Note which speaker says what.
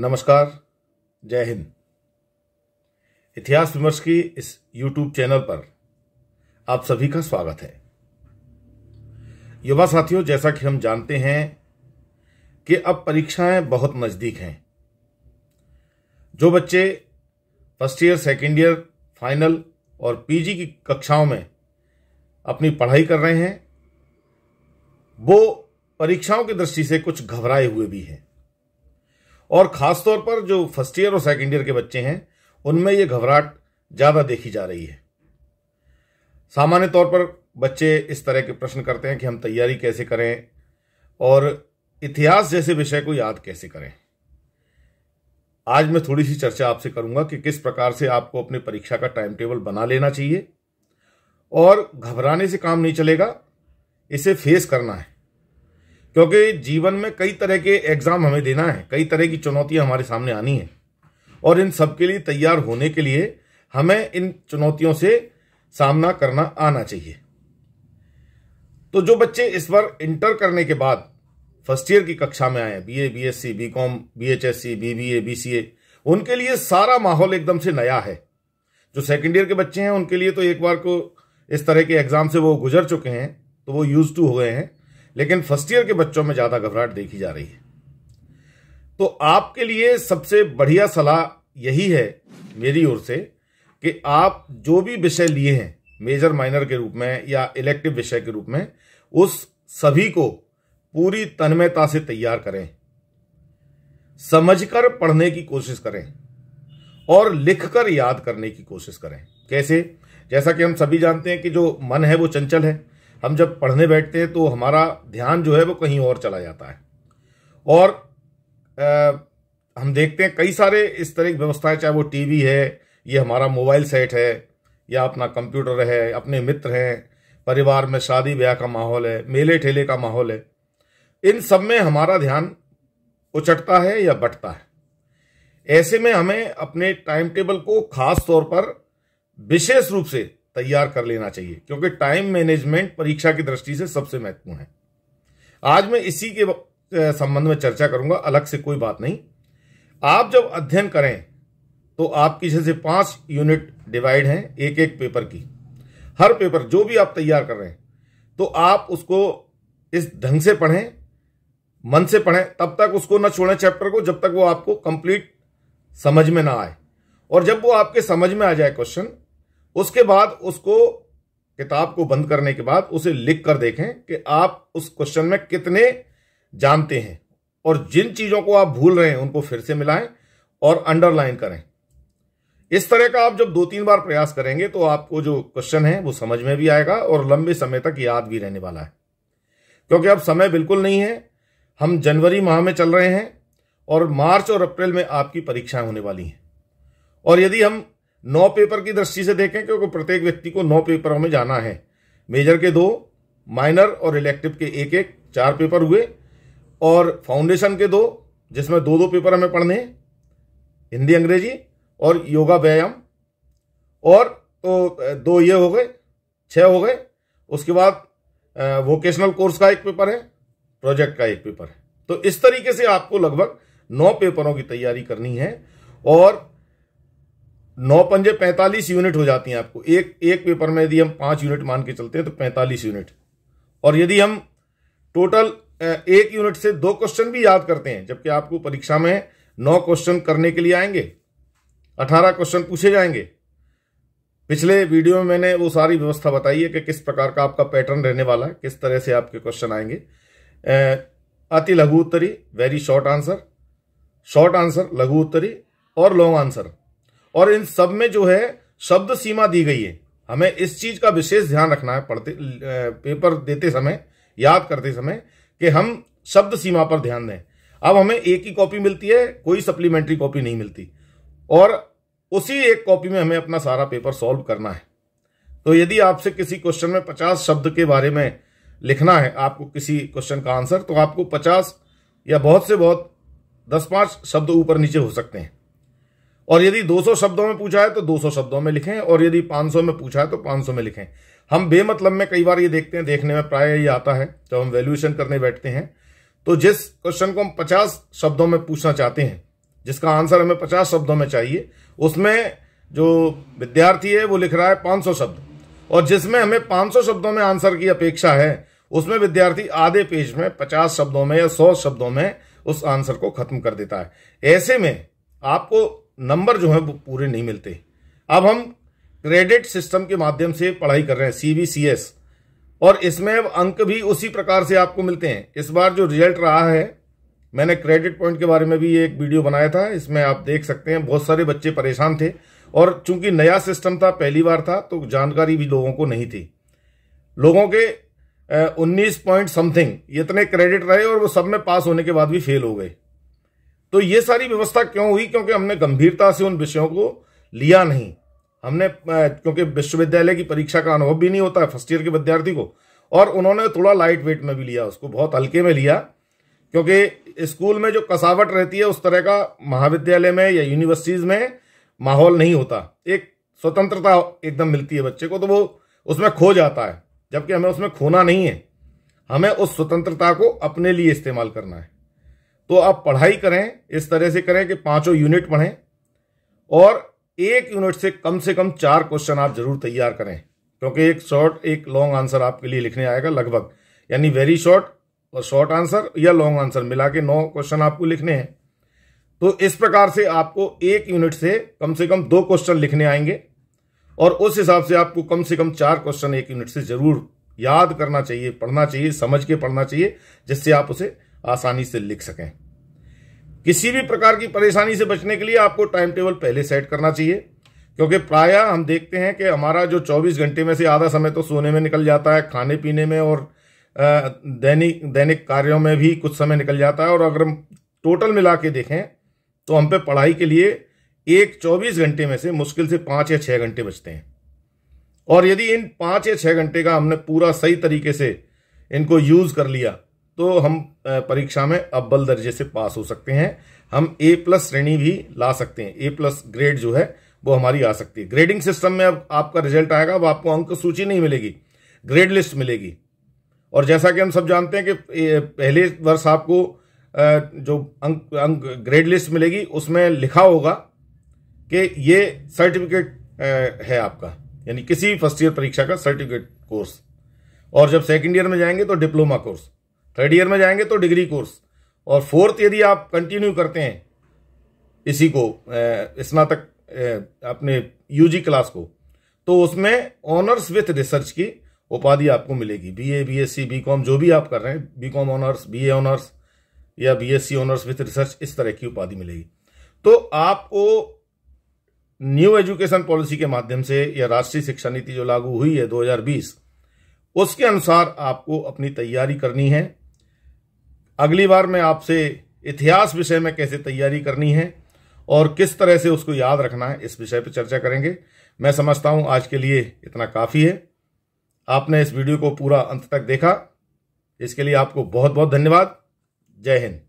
Speaker 1: नमस्कार जय हिंद इतिहास विमर्श की इस YouTube चैनल पर आप सभी का स्वागत है युवा साथियों जैसा कि हम जानते हैं कि अब परीक्षाएं बहुत नज़दीक हैं जो बच्चे first year second year final और पीजी की कक्षाओं में अपनी पढ़ाई कर रहे हैं वो परीक्षाओं की दृष्टि से कुछ घबराए हुए भी हैं और ख़ासतौर पर जो फर्स्ट ईयर और सेकेंड ईयर के बच्चे हैं उनमें ये घबराहट ज़्यादा देखी जा रही है सामान्य तौर पर बच्चे इस तरह के प्रश्न करते हैं कि हम तैयारी कैसे करें और इतिहास जैसे विषय को याद कैसे करें आज मैं थोड़ी सी चर्चा आपसे करूंगा कि किस प्रकार से आपको अपने परीक्षा का टाइम टेबल बना लेना चाहिए और घबराने से काम नहीं चलेगा इसे फेस करना है क्योंकि जीवन में कई तरह के एग्जाम हमें देना है कई तरह की चुनौतियां हमारे सामने आनी है और इन सब के लिए तैयार होने के लिए हमें इन चुनौतियों से सामना करना आना चाहिए तो जो बच्चे इस बार इंटर करने के बाद फर्स्ट ईयर की कक्षा में आए बीए बीएससी बीकॉम बीएचएससी बीबीए बीसीए उनके लिए सारा माहौल एकदम से नया है जो सेकेंड ईयर के बच्चे हैं उनके लिए तो एक बार को इस तरह के एग्जाम से वो गुजर चुके हैं तो वो यूज टू हो गए हैं लेकिन फर्स्ट ईयर के बच्चों में ज़्यादा घबराहट देखी जा रही है तो आपके लिए सबसे बढ़िया सलाह यही है मेरी ओर से कि आप जो भी विषय लिए हैं मेजर माइनर के रूप में या इलेक्टिव विषय के रूप में उस सभी को पूरी तन्मयता से तैयार करें समझकर पढ़ने की कोशिश करें और लिखकर याद करने की कोशिश करें कैसे जैसा कि हम सभी जानते हैं कि जो मन है वो चंचल है हम जब पढ़ने बैठते हैं तो हमारा ध्यान जो है वो कहीं और चला जाता है और आ, हम देखते हैं कई सारे इस तरह की व्यवस्थाएं चाहे वो टीवी है ये हमारा मोबाइल सेट है या अपना कंप्यूटर है अपने मित्र हैं परिवार में शादी ब्याह का माहौल है मेले ठेले का माहौल है इन सब में हमारा ध्यान उचटता है या बटता है ऐसे में हमें अपने टाइम टेबल को खास तौर पर विशेष रूप से तैयार कर लेना चाहिए क्योंकि टाइम मैनेजमेंट परीक्षा की दृष्टि से सबसे महत्वपूर्ण है आज मैं इसी के संबंध में चर्चा करूंगा अलग से कोई बात नहीं आप जब अध्ययन करें तो आपकी जैसे पांच यूनिट डिवाइड हैं एक एक पेपर की हर पेपर जो भी आप तैयार कर रहे हैं तो आप उसको इस ढंग से पढ़ें मन से पढ़ें तब तक उसको ना छोड़ें चैप्टर को जब तक वो आपको कंप्लीट समझ में ना आए और जब वो आपके समझ में आ जाए क्वेश्चन उसके बाद उसको किताब को बंद करने के बाद उसे लिख कर देखें कि आप उस क्वेश्चन में कितने जानते हैं और जिन चीजों को आप भूल रहे हैं उनको फिर से मिलाएं और अंडरलाइन करें इस तरह का आप जब दो तीन बार प्रयास करेंगे तो आपको जो क्वेश्चन है वो समझ में भी आएगा और लंबे समय तक याद भी रहने वाला है क्योंकि अब समय बिल्कुल नहीं है हम जनवरी माह में चल रहे हैं और मार्च और अप्रैल में आपकी परीक्षाएं होने वाली हैं और यदि हम नौ पेपर की दृष्टि से देखें क्योंकि प्रत्येक व्यक्ति को नौ पेपरों में जाना है मेजर के दो माइनर और इलेक्टिव के एक एक चार पेपर हुए और फाउंडेशन के दो जिसमें दो दो पेपर हमें पढ़ने हैं हिंदी अंग्रेजी और योगा व्यायाम और तो दो ये हो गए छः हो गए उसके बाद वोकेशनल कोर्स का एक पेपर है प्रोजेक्ट का एक पेपर है तो इस तरीके से आपको लगभग नौ पेपरों की तैयारी करनी है और नौ पंजे पैंतालीस यूनिट हो जाती हैं आपको एक एक पेपर में यदि हम पांच यूनिट मान के चलते हैं तो पैंतालीस यूनिट और यदि हम टोटल एक यूनिट से दो क्वेश्चन भी याद करते हैं जबकि आपको परीक्षा में नौ क्वेश्चन करने के लिए आएंगे अठारह क्वेश्चन पूछे जाएंगे पिछले वीडियो में मैंने वो सारी व्यवस्था बताई है कि किस प्रकार का आपका पैटर्न रहने वाला है किस तरह से आपके क्वेश्चन आएंगे अति लघु उत्तरी very short answer short answer लघु उत्तरी और लॉन्ग आंसर और इन सब में जो है शब्द सीमा दी गई है हमें इस चीज का विशेष ध्यान रखना है पढ़ते पेपर देते समय याद करते समय कि हम शब्द सीमा पर ध्यान दें अब हमें एक ही कॉपी मिलती है कोई सप्लीमेंट्री कॉपी नहीं मिलती और उसी एक कॉपी में हमें अपना सारा पेपर सॉल्व करना है तो यदि आपसे किसी क्वेश्चन में पचास शब्द के बारे में लिखना है आपको किसी क्वेश्चन का आंसर तो आपको पचास या बहुत से बहुत दस पांच शब्द ऊपर नीचे हो सकते हैं और यदि 200 शब्दों में पूछा है तो 200 शब्दों में लिखें और यदि 500 में पूछा है तो 500 में लिखें हम बेमतलब में कई बार ये देखते हैं देखने में प्राय ये आता है जब हम वैल्यूएशन करने बैठते हैं तो जिस क्वेश्चन को हम पचास शब्दों में पूछना चाहते हैं जिसका आंसर हमें पचास शब्दों में चाहिए उसमें जो विद्यार्थी है वो लिख रहा है पाँच शब्द और जिसमें हमें पाँच शब्दों में आंसर की अपेक्षा है उसमें विद्यार्थी आधे पेज में पचास शब्दों में या सौ शब्दों में उस आंसर को खत्म कर देता है ऐसे में आपको नंबर जो है वो पूरे नहीं मिलते अब हम क्रेडिट सिस्टम के माध्यम से पढ़ाई कर रहे हैं सी बी सी एस और इसमें अब अंक भी उसी प्रकार से आपको मिलते हैं इस बार जो रिजल्ट रहा है मैंने क्रेडिट पॉइंट के बारे में भी एक वीडियो बनाया था इसमें आप देख सकते हैं बहुत सारे बच्चे परेशान थे और चूंकि नया सिस्टम था पहली बार था तो जानकारी भी लोगों को नहीं थी लोगों के उन्नीस पॉइंट समथिंग इतने क्रेडिट रहे और वो सब में पास होने के बाद भी फेल हो गए तो ये सारी व्यवस्था क्यों हुई क्योंकि हमने गंभीरता से उन विषयों को लिया नहीं हमने क्योंकि विश्वविद्यालय की परीक्षा का अनुभव भी नहीं होता है फर्स्ट ईयर के विद्यार्थी को और उन्होंने थोड़ा लाइट वेट में भी लिया उसको बहुत हल्के में लिया क्योंकि स्कूल में जो कसावट रहती है उस तरह का महाविद्यालय में या यूनिवर्सिटीज में माहौल नहीं होता एक स्वतंत्रता एकदम मिलती है बच्चे को तो वो उसमें खो जाता है जबकि हमें उसमें खोना नहीं है हमें उस स्वतंत्रता को अपने लिए इस्तेमाल करना है तो आप पढ़ाई करें इस तरह से करें कि पांचों यूनिट पढ़ें और एक यूनिट से कम से कम चार क्वेश्चन आप जरूर तैयार करें क्योंकि एक शॉर्ट एक लॉन्ग आंसर आपके लिए लिखने आएगा लगभग यानी वेरी शॉर्ट और शॉर्ट आंसर या लॉन्ग आंसर मिला के नौ क्वेश्चन आपको लिखने हैं तो इस प्रकार से आपको एक यूनिट से कम से कम दो क्वेश्चन लिखने आएंगे और उस हिसाब से आपको कम से कम चार क्वेश्चन एक यूनिट से जरूर याद करना चाहिए पढ़ना चाहिए समझ के पढ़ना चाहिए जिससे आप उसे आसानी से लिख सकें किसी भी प्रकार की परेशानी से बचने के लिए आपको टाइम टेबल पहले सेट करना चाहिए क्योंकि प्राय हम देखते हैं कि हमारा जो 24 घंटे में से आधा समय तो सोने में निकल जाता है खाने पीने में और दैनिक दैनिक कार्यों में भी कुछ समय निकल जाता है और अगर हम टोटल मिला के देखें तो हम पे पढ़ाई के लिए एक 24 घंटे में से मुश्किल से पाँच या छः घंटे बचते हैं और यदि इन पाँच या छः घंटे का हमने पूरा सही तरीके से इनको यूज़ कर लिया तो हम परीक्षा में अव्वल दर्जे से पास हो सकते हैं हम ए प्लस श्रेणी भी ला सकते हैं ए प्लस ग्रेड जो है वो हमारी आ सकती है ग्रेडिंग सिस्टम में अब आपका रिजल्ट आएगा अब आपको अंक सूची नहीं मिलेगी ग्रेड लिस्ट मिलेगी और जैसा कि हम सब जानते हैं कि पहले वर्ष आपको जो अंक अंक ग्रेड लिस्ट मिलेगी उसमें लिखा होगा कि ये सर्टिफिकेट है आपका यानी किसी फर्स्ट ईयर परीक्षा का सर्टिफिकेट कोर्स और जब सेकेंड ईयर में जाएंगे तो डिप्लोमा कोर्स थर्ड ईयर में जाएंगे तो डिग्री कोर्स और फोर्थ यदि आप कंटिन्यू करते हैं इसी को स्नातक अपने यूजी क्लास को तो उसमें ऑनर्स विथ रिसर्च की उपाधि आपको मिलेगी बीए बीएससी बीकॉम जो भी आप कर रहे हैं बीकॉम ऑनर्स बीए ऑनर्स या बीएससी ऑनर्स विथ रिसर्च इस तरह की उपाधि मिलेगी तो आपको न्यू एजुकेशन पॉलिसी के माध्यम से या राष्ट्रीय शिक्षा नीति जो लागू हुई है 2020 उसके अनुसार आपको अपनी तैयारी करनी है अगली बार मैं आपसे इतिहास विषय में कैसे तैयारी करनी है और किस तरह से उसको याद रखना है इस विषय पर चर्चा करेंगे मैं समझता हूँ आज के लिए इतना काफ़ी है आपने इस वीडियो को पूरा अंत तक देखा इसके लिए आपको बहुत बहुत धन्यवाद जय हिंद